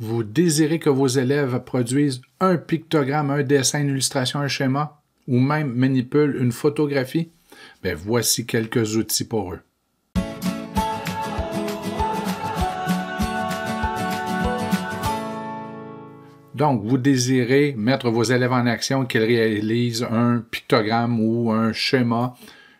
Vous désirez que vos élèves produisent un pictogramme, un dessin, une illustration, un schéma, ou même manipulent une photographie? Ben voici quelques outils pour eux. Donc, vous désirez mettre vos élèves en action, qu'ils réalisent un pictogramme ou un schéma,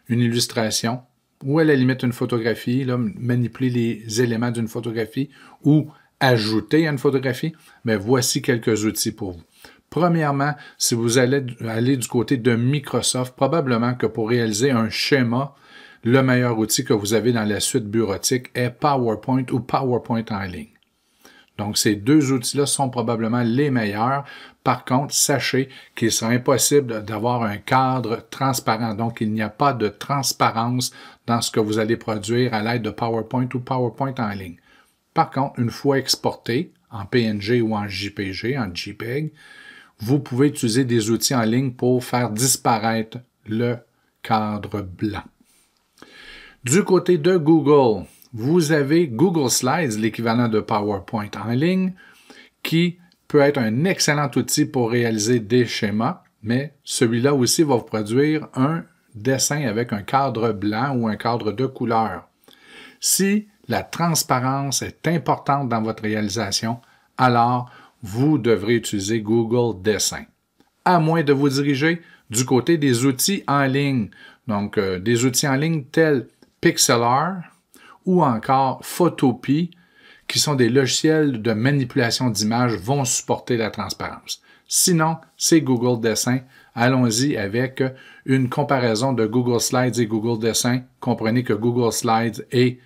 une illustration, ou à la limite une photographie, manipuler les éléments d'une photographie, ou ajouter à une photographie, mais voici quelques outils pour vous. Premièrement, si vous allez aller du côté de Microsoft, probablement que pour réaliser un schéma, le meilleur outil que vous avez dans la suite bureautique est PowerPoint ou PowerPoint en ligne. Donc, ces deux outils-là sont probablement les meilleurs. Par contre, sachez qu'il sera impossible d'avoir un cadre transparent. Donc, il n'y a pas de transparence dans ce que vous allez produire à l'aide de PowerPoint ou PowerPoint en ligne. Par contre, une fois exporté en PNG ou en JPG, en JPEG, vous pouvez utiliser des outils en ligne pour faire disparaître le cadre blanc. Du côté de Google, vous avez Google Slides, l'équivalent de PowerPoint en ligne, qui peut être un excellent outil pour réaliser des schémas, mais celui-là aussi va vous produire un dessin avec un cadre blanc ou un cadre de couleur. Si la transparence est importante dans votre réalisation, alors vous devrez utiliser Google Dessin. À moins de vous diriger du côté des outils en ligne, donc euh, des outils en ligne tels Pixelr ou encore Photopie, qui sont des logiciels de manipulation d'images, vont supporter la transparence. Sinon, c'est Google Dessin. Allons-y avec une comparaison de Google Slides et Google Dessin. Comprenez que Google Slides est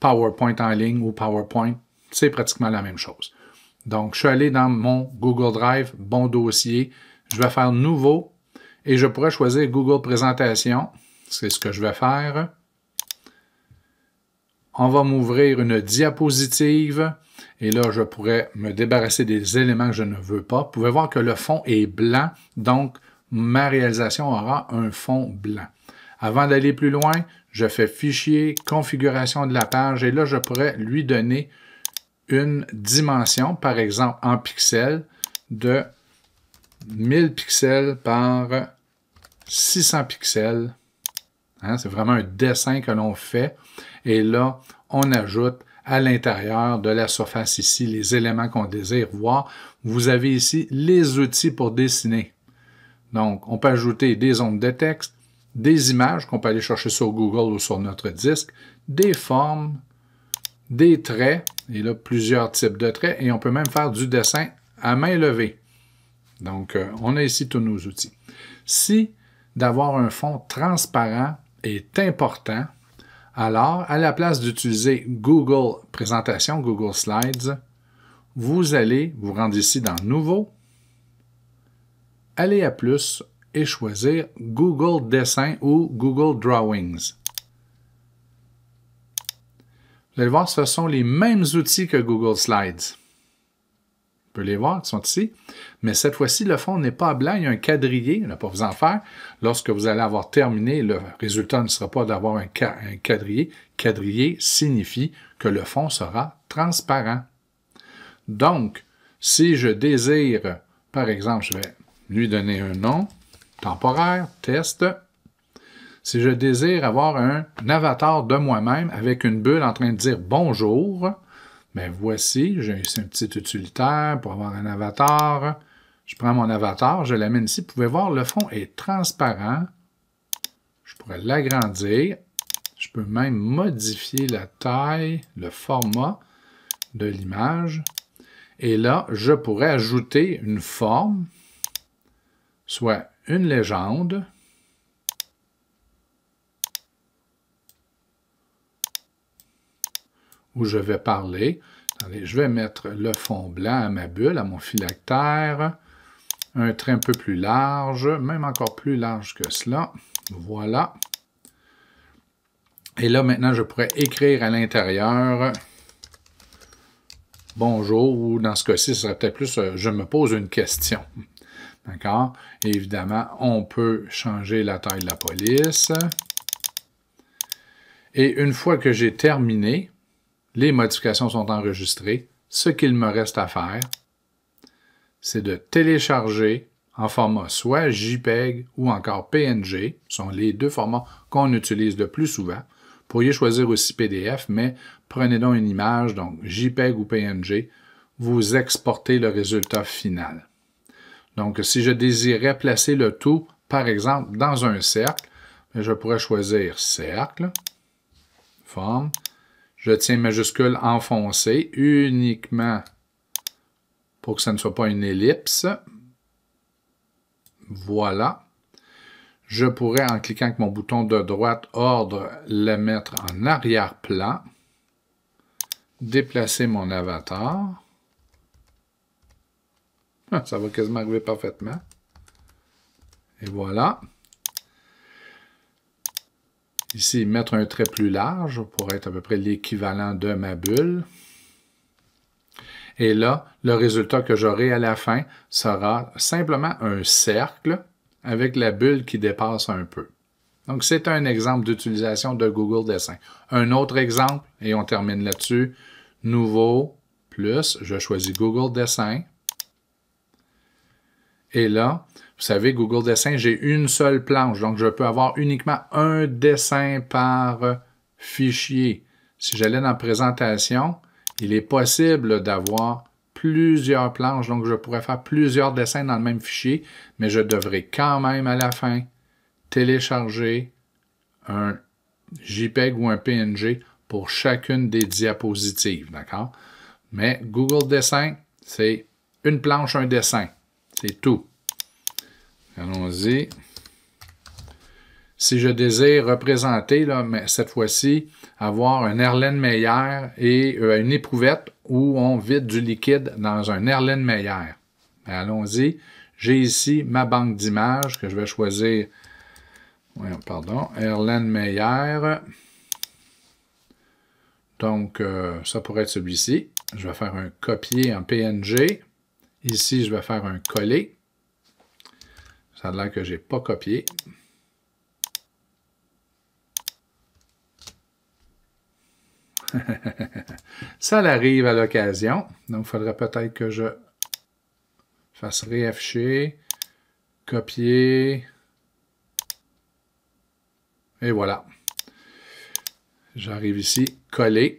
PowerPoint en ligne ou PowerPoint, c'est pratiquement la même chose. Donc, je suis allé dans mon Google Drive, bon dossier, je vais faire Nouveau et je pourrais choisir Google Présentation. C'est ce que je vais faire. On va m'ouvrir une diapositive et là, je pourrais me débarrasser des éléments que je ne veux pas. Vous pouvez voir que le fond est blanc, donc ma réalisation aura un fond blanc. Avant d'aller plus loin, je fais Fichier, Configuration de la page, et là, je pourrais lui donner une dimension, par exemple en pixels, de 1000 pixels par 600 pixels. Hein, c'est vraiment un dessin que l'on fait. Et là, on ajoute à l'intérieur de la surface ici les éléments qu'on désire voir. Vous avez ici les outils pour dessiner. Donc, on peut ajouter des ondes de texte, des images qu'on peut aller chercher sur Google ou sur notre disque, des formes, des traits, et là, plusieurs types de traits, et on peut même faire du dessin à main levée. Donc, euh, on a ici tous nos outils. Si d'avoir un fond transparent est important, alors, à la place d'utiliser Google Présentation, Google Slides, vous allez vous rendre ici dans Nouveau, aller à Plus, et choisir Google Dessin ou Google Drawings. Vous allez voir, ce sont les mêmes outils que Google Slides. Vous pouvez les voir, ils sont ici. Mais cette fois-ci, le fond n'est pas blanc, il y a un quadrillé, ne pas vous en faire. Lorsque vous allez avoir terminé, le résultat ne sera pas d'avoir un quadrillé. Quadrillé signifie que le fond sera transparent. Donc, si je désire, par exemple, je vais lui donner un nom, temporaire, test. Si je désire avoir un avatar de moi-même avec une bulle en train de dire bonjour, ben voici, j'ai un petit utilitaire pour avoir un avatar. Je prends mon avatar, je l'amène ici. Vous pouvez voir, le fond est transparent. Je pourrais l'agrandir. Je peux même modifier la taille, le format de l'image. Et là, je pourrais ajouter une forme, soit une légende. Où je vais parler. je vais mettre le fond blanc à ma bulle, à mon phylactère. Un trait un peu plus large, même encore plus large que cela. Voilà. Et là, maintenant, je pourrais écrire à l'intérieur « Bonjour » ou dans ce cas-ci, ce serait peut-être plus euh, Je me pose une question ». D'accord? évidemment, on peut changer la taille de la police. Et une fois que j'ai terminé, les modifications sont enregistrées. Ce qu'il me reste à faire, c'est de télécharger en format soit JPEG ou encore PNG, Ce sont les deux formats qu'on utilise le plus souvent. Vous pourriez choisir aussi PDF, mais prenez donc une image, donc JPEG ou PNG, vous exportez le résultat final. Donc, si je désirais placer le tout, par exemple, dans un cercle, ben, je pourrais choisir cercle, forme, je tiens majuscule enfoncé uniquement pour que ça ne soit pas une ellipse. Voilà. Je pourrais, en cliquant avec mon bouton de droite, ordre, le mettre en arrière-plan, déplacer mon avatar, ah, ça va quasiment arriver parfaitement. Et voilà. Ici, mettre un trait plus large pour être à peu près l'équivalent de ma bulle. Et là, le résultat que j'aurai à la fin sera simplement un cercle avec la bulle qui dépasse un peu. Donc, c'est un exemple d'utilisation de Google Dessin. Un autre exemple, et on termine là-dessus, nouveau, plus, je choisis Google Dessin. Et là, vous savez, Google Dessin, j'ai une seule planche. Donc, je peux avoir uniquement un dessin par euh, fichier. Si j'allais dans Présentation, il est possible d'avoir plusieurs planches. Donc, je pourrais faire plusieurs dessins dans le même fichier, mais je devrais quand même à la fin télécharger un JPEG ou un PNG pour chacune des diapositives. D'accord? Mais Google Dessin, c'est une planche, un dessin. C'est tout. Allons-y. Si je désire représenter, mais cette fois-ci, avoir un Erlenmeyer et euh, une éprouvette où on vide du liquide dans un Erlenmeyer. Allons-y. J'ai ici ma banque d'images que je vais choisir. Pardon, Erlenmeyer. Donc, euh, ça pourrait être celui-ci. Je vais faire un copier en PNG. Ici, je vais faire un coller. Ça a l'air que je n'ai pas copié. ça arrive à l'occasion. Donc, il faudrait peut-être que je fasse réafficher, copier. Et voilà. J'arrive ici, coller.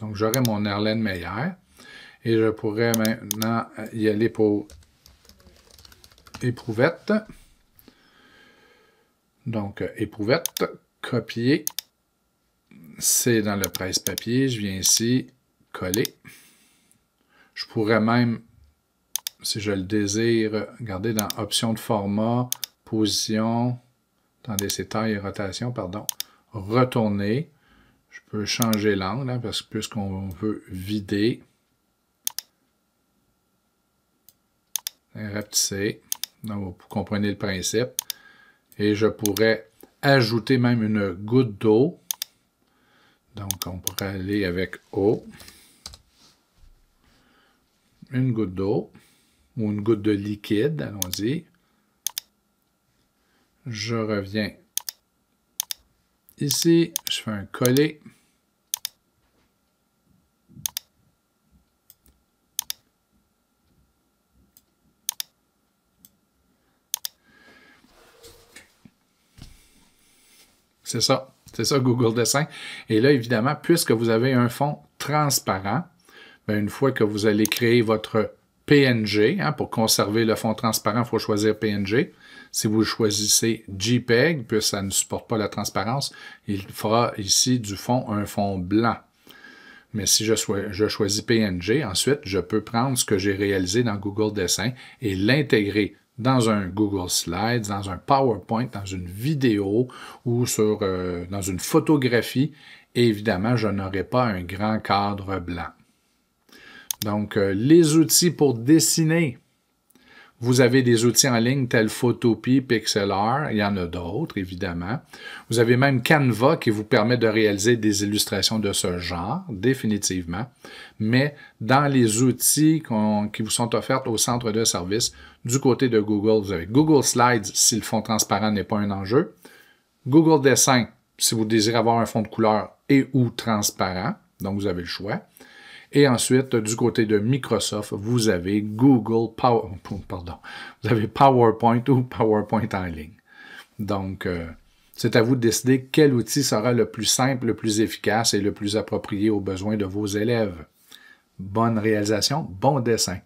Donc, j'aurai mon Erlen Meyer. Et je pourrais maintenant euh, y aller pour éprouvette. Donc, euh, éprouvette, copier. C'est dans le presse-papier. Je viens ici, coller. Je pourrais même, si je le désire, garder dans Options de format, position, attendez, c'est taille et rotation, pardon, retourner. Je peux changer l'angle, hein, parce que puisqu'on veut vider, rapetisser. Donc, vous comprenez le principe. Et je pourrais ajouter même une goutte d'eau. Donc, on pourrait aller avec eau. Une goutte d'eau ou une goutte de liquide, allons-y. Je reviens ici, je fais un coller. C'est ça. C'est ça, Google Dessin. Et là, évidemment, puisque vous avez un fond transparent, ben, une fois que vous allez créer votre PNG, hein, pour conserver le fond transparent, il faut choisir PNG. Si vous choisissez JPEG, puisque ça ne supporte pas la transparence, il fera ici du fond un fond blanc. Mais si je, je choisis PNG, ensuite, je peux prendre ce que j'ai réalisé dans Google Dessin et l'intégrer dans un Google Slides, dans un PowerPoint, dans une vidéo ou sur, euh, dans une photographie. évidemment, je n'aurai pas un grand cadre blanc. Donc, euh, les outils pour dessiner. Vous avez des outils en ligne tels Photopie, Pixelr, il y en a d'autres évidemment. Vous avez même Canva qui vous permet de réaliser des illustrations de ce genre, définitivement. Mais dans les outils qui vous sont offerts au centre de service, du côté de Google, vous avez Google Slides si le fond transparent n'est pas un enjeu. Google Dessin si vous désirez avoir un fond de couleur et ou transparent, donc vous avez le choix. Et ensuite, du côté de Microsoft, vous avez Google Power, pardon, vous avez PowerPoint ou PowerPoint en ligne. Donc, euh, c'est à vous de décider quel outil sera le plus simple, le plus efficace et le plus approprié aux besoins de vos élèves. Bonne réalisation, bon dessin.